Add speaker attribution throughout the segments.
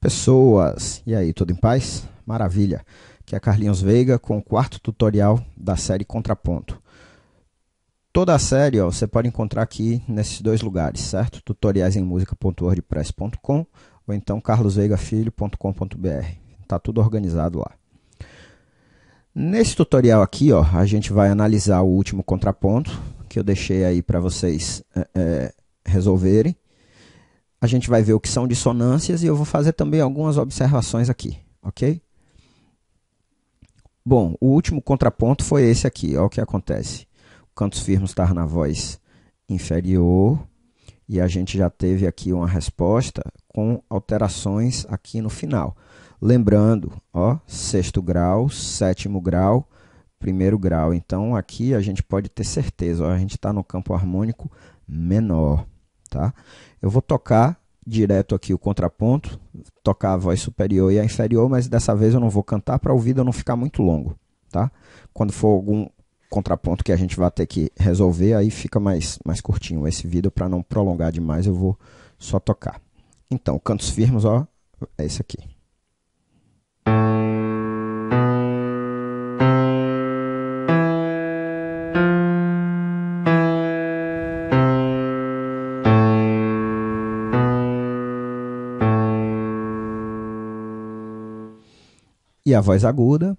Speaker 1: pessoas. E aí, tudo em paz? Maravilha! Que é Carlinhos Veiga com o quarto tutorial da série Contraponto. Toda a série ó, você pode encontrar aqui nesses dois lugares, certo? Tutoriais em música.wordpress.com ou então carlosveigafilho.com.br. Tá tudo organizado lá. Nesse tutorial aqui, ó, a gente vai analisar o último contraponto que eu deixei aí para vocês é, é, resolverem a gente vai ver o que são dissonâncias e eu vou fazer também algumas observações aqui, ok? Bom, o último contraponto foi esse aqui, olha o que acontece. O cantos firmos está na voz inferior e a gente já teve aqui uma resposta com alterações aqui no final. Lembrando, ó, sexto grau, sétimo grau, primeiro grau. Então aqui a gente pode ter certeza, ó, a gente está no campo harmônico menor, tá? Eu vou tocar direto aqui o contraponto, tocar a voz superior e a inferior, mas dessa vez eu não vou cantar para o vídeo não ficar muito longo, tá? Quando for algum contraponto que a gente vai ter que resolver, aí fica mais, mais curtinho esse vídeo para não prolongar demais, eu vou só tocar. Então, cantos firmes, ó, é esse aqui. a voz aguda.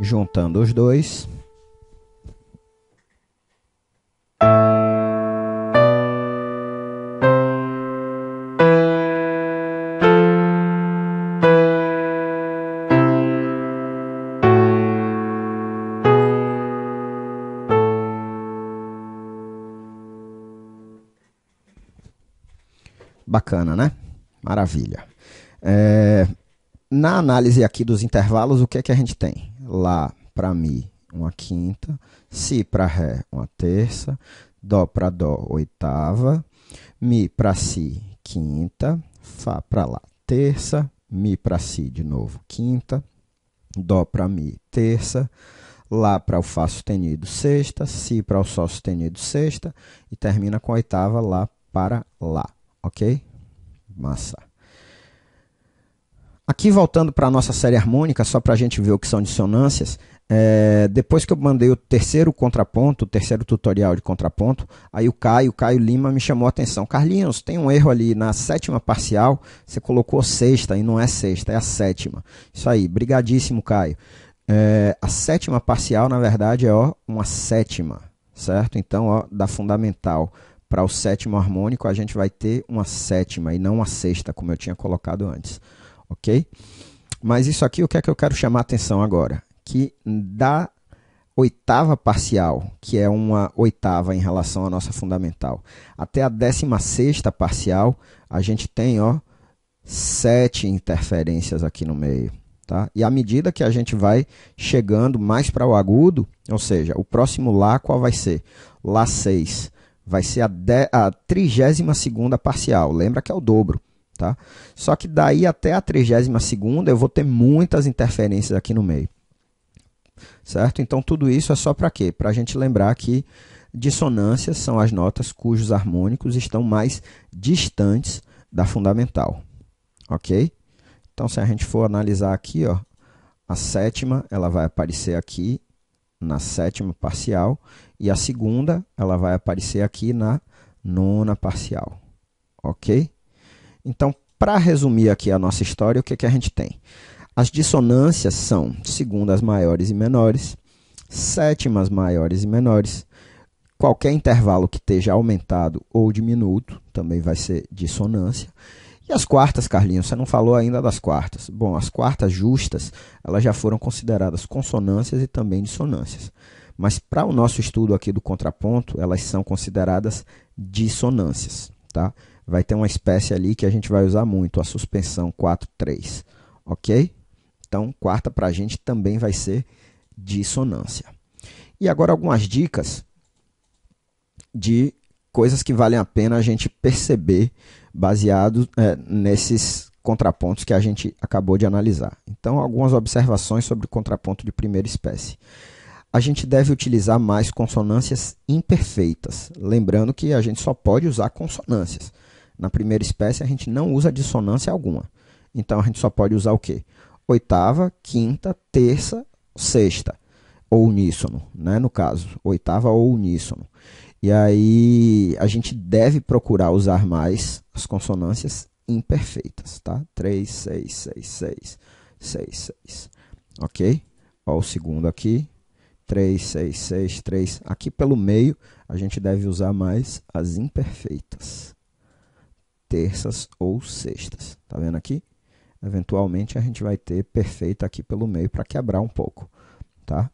Speaker 1: Juntando os dois. Bacana, né? Maravilha. É, na análise aqui dos intervalos, o que é que a gente tem? Lá para Mi, uma quinta. Si para Ré, uma terça. Dó para Dó, oitava. Mi para Si, quinta. Fá para Lá, terça. Mi para Si de novo, quinta. Dó para Mi, terça. Lá para o Fá sustenido, sexta. Si para o Sol sustenido, sexta. E termina com a oitava, Lá para Lá ok? Massa. Aqui voltando para a nossa série harmônica, só para a gente ver o que são dissonâncias, é, depois que eu mandei o terceiro contraponto, o terceiro tutorial de contraponto, aí o Caio, Caio Lima me chamou a atenção. Carlinhos, tem um erro ali na sétima parcial, você colocou sexta e não é sexta, é a sétima. Isso aí, brigadíssimo Caio. É, a sétima parcial, na verdade, é ó, uma sétima, certo? Então, ó, da fundamental para o sétimo harmônico, a gente vai ter uma sétima e não uma sexta, como eu tinha colocado antes. Ok? Mas isso aqui, o que é que eu quero chamar a atenção agora? Que da oitava parcial, que é uma oitava em relação à nossa fundamental, até a décima sexta parcial, a gente tem ó, sete interferências aqui no meio. Tá? E à medida que a gente vai chegando mais para o agudo, ou seja, o próximo Lá qual vai ser? Lá 6 Vai ser a, de, a 32 parcial. Lembra que é o dobro. Tá? Só que daí até a 32 eu vou ter muitas interferências aqui no meio. Certo? Então tudo isso é só para quê? Para a gente lembrar que dissonâncias são as notas cujos harmônicos estão mais distantes da fundamental. OK? Então se a gente for analisar aqui, ó, a sétima, ela vai aparecer aqui na sétima parcial e a segunda, ela vai aparecer aqui na nona parcial. Ok? Então, para resumir aqui a nossa história, o que, que a gente tem? As dissonâncias são segundas maiores e menores, sétimas maiores e menores. Qualquer intervalo que esteja aumentado ou diminuto também vai ser dissonância. E as quartas, Carlinhos, você não falou ainda das quartas. Bom, as quartas justas, elas já foram consideradas consonâncias e também dissonâncias. Mas para o nosso estudo aqui do contraponto, elas são consideradas dissonâncias, tá? Vai ter uma espécie ali que a gente vai usar muito, a suspensão 4-3, ok? Então, quarta para a gente também vai ser dissonância. E agora algumas dicas de coisas que valem a pena a gente perceber baseado é, nesses contrapontos que a gente acabou de analisar. Então, algumas observações sobre o contraponto de primeira espécie a gente deve utilizar mais consonâncias imperfeitas. Lembrando que a gente só pode usar consonâncias. Na primeira espécie, a gente não usa dissonância alguma. Então, a gente só pode usar o quê? Oitava, quinta, terça, sexta. Ou uníssono, né? no caso. Oitava ou uníssono. E aí, a gente deve procurar usar mais as consonâncias imperfeitas. Tá? 3, 6, 6, 6, 6, 6. Ok? Ó, o segundo aqui. 3, 6, 6, 3. Aqui pelo meio, a gente deve usar mais as imperfeitas. Terças ou sextas. Tá vendo aqui? Eventualmente a gente vai ter perfeita aqui pelo meio para quebrar um pouco, tá?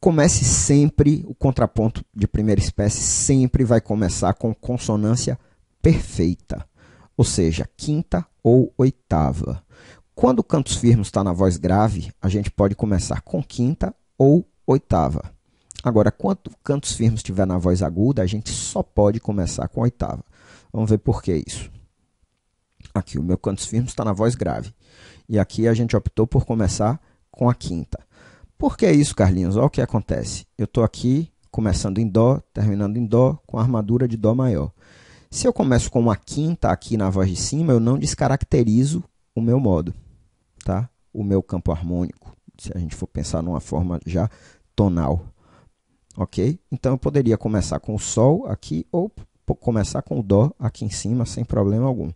Speaker 1: Comece sempre, o contraponto de primeira espécie sempre vai começar com consonância perfeita, ou seja, quinta ou oitava. Quando o cantos firmes está na voz grave, a gente pode começar com quinta ou oitava. Agora, quando o cantos firmes estiver na voz aguda, a gente só pode começar com oitava. Vamos ver por que isso. Aqui, o meu cantos firmes está na voz grave. E aqui a gente optou por começar com a quinta. Por que isso, Carlinhos? Olha o que acontece. Eu estou aqui começando em Dó, terminando em Dó, com a armadura de Dó maior. Se eu começo com uma quinta aqui na voz de cima, eu não descaracterizo o meu modo. Tá? o meu campo harmônico, se a gente for pensar numa forma já tonal. Ok? Então eu poderia começar com o Sol aqui ou começar com o Dó aqui em cima sem problema algum.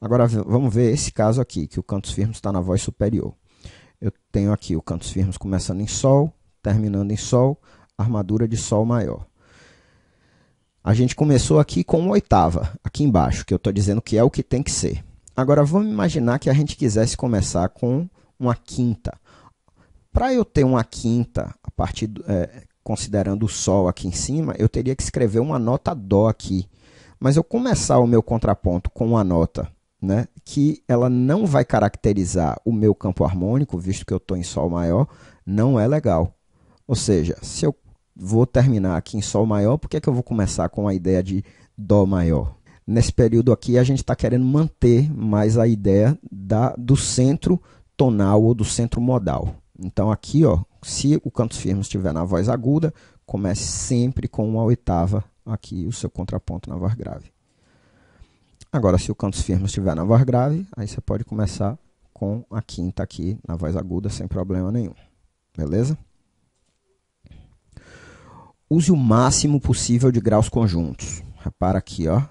Speaker 1: Agora vamos ver esse caso aqui, que o cantos firmes está na voz superior. Eu tenho aqui o cantos firmes começando em Sol, terminando em Sol, armadura de Sol maior. A gente começou aqui com uma oitava, aqui embaixo, que eu estou dizendo que é o que tem que ser. Agora vamos imaginar que a gente quisesse começar com uma quinta. Para eu ter uma quinta, a partir do, é, considerando o sol aqui em cima, eu teria que escrever uma nota dó aqui. Mas eu começar o meu contraponto com uma nota né, que ela não vai caracterizar o meu campo harmônico, visto que eu estou em Sol maior, não é legal. Ou seja, se eu vou terminar aqui em Sol maior, por que, é que eu vou começar com a ideia de Dó maior? nesse período aqui a gente está querendo manter mais a ideia da, do centro tonal ou do centro modal. Então aqui, ó, se o canto firme estiver na voz aguda, comece sempre com uma oitava aqui o seu contraponto na voz grave. Agora, se o canto firme estiver na voz grave, aí você pode começar com a quinta aqui na voz aguda sem problema nenhum. Beleza? Use o máximo possível de graus conjuntos. Repara aqui, ó.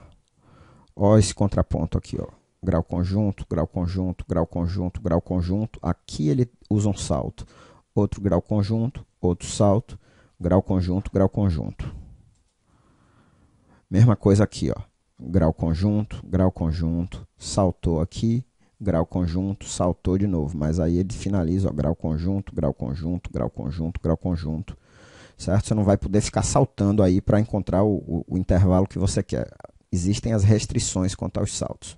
Speaker 1: Ó, esse contraponto aqui, ó. Grau conjunto, grau conjunto, grau conjunto, grau conjunto. Aqui ele usa um salto. Outro grau conjunto, outro salto. Grau conjunto, grau conjunto. Mesma coisa aqui, ó. Grau conjunto, grau conjunto, saltou aqui, grau conjunto, saltou de novo, mas aí ele finaliza, ó, grau conjunto, grau conjunto, grau conjunto, grau conjunto, certo? Você não vai poder ficar saltando aí para encontrar o, o, o, intervalo que você quer existem as restrições quanto aos saltos.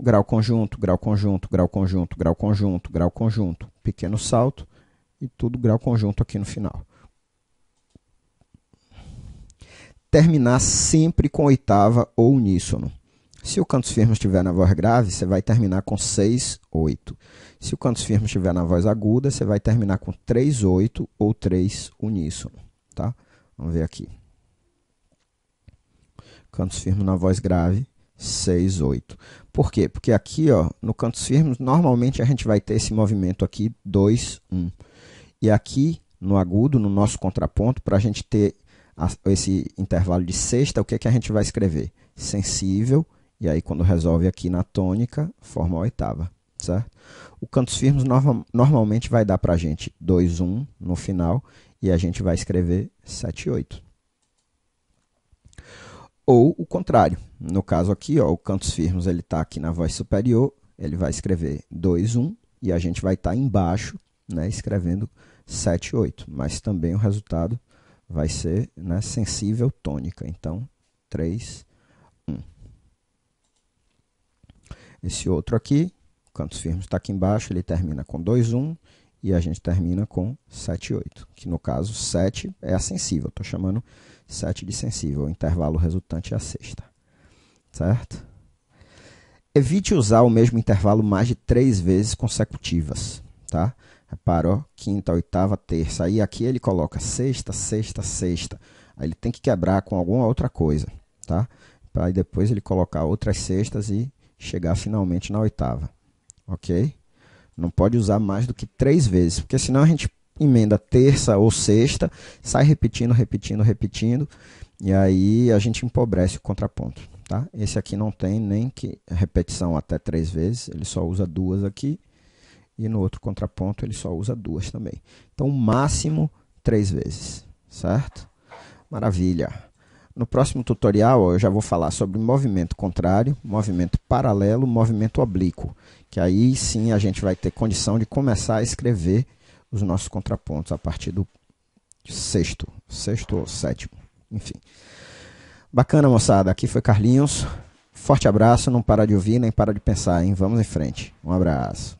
Speaker 1: Grau conjunto, grau conjunto, grau conjunto, grau conjunto, grau conjunto, pequeno salto e tudo grau conjunto aqui no final. Terminar sempre com oitava ou uníssono. Se o canto firme estiver na voz grave, você vai terminar com 6, 8. Se o canto firme estiver na voz aguda, você vai terminar com 3, 8 ou 3 uníssono. Tá? Vamos ver aqui. Cantos firmes na voz grave, 6, 8. Por quê? Porque aqui, ó, no cantos firmes, normalmente a gente vai ter esse movimento aqui, 2, 1. E aqui, no agudo, no nosso contraponto, para a gente ter a, esse intervalo de sexta, o que, é que a gente vai escrever? Sensível, e aí quando resolve aqui na tônica, forma a oitava, certo? O cantos firmes norma, normalmente vai dar para a gente 2, 1 no final, e a gente vai escrever 7, 8 ou o contrário. No caso aqui, ó, o cantos firmos está aqui na voz superior, ele vai escrever 2, 1 um, e a gente vai estar tá embaixo né, escrevendo 7, 8. Mas também o resultado vai ser né, sensível tônica. Então, 3, 1. Um. Esse outro aqui, o cantos firmos está aqui embaixo, ele termina com 2, 1 um, e a gente termina com 7, 8. Que no caso, 7 é a sensível. Estou chamando 7 de sensível, o intervalo resultante é a sexta. Certo? Evite usar o mesmo intervalo mais de três vezes consecutivas, tá? Reparou? quinta, oitava, terça. Aí aqui ele coloca sexta, sexta, sexta. Aí ele tem que quebrar com alguma outra coisa, tá? Para depois ele colocar outras sextas e chegar finalmente na oitava, ok? Não pode usar mais do que três vezes, porque senão a gente emenda terça ou sexta, sai repetindo, repetindo, repetindo, e aí a gente empobrece o contraponto. Tá? Esse aqui não tem nem que repetição até três vezes, ele só usa duas aqui, e no outro contraponto ele só usa duas também. Então, máximo três vezes, certo? Maravilha! No próximo tutorial eu já vou falar sobre movimento contrário, movimento paralelo, movimento oblíquo, que aí sim a gente vai ter condição de começar a escrever os nossos contrapontos a partir do sexto, sexto ou sétimo, enfim. Bacana, moçada. Aqui foi Carlinhos. Forte abraço. Não para de ouvir nem para de pensar, hein? Vamos em frente. Um abraço.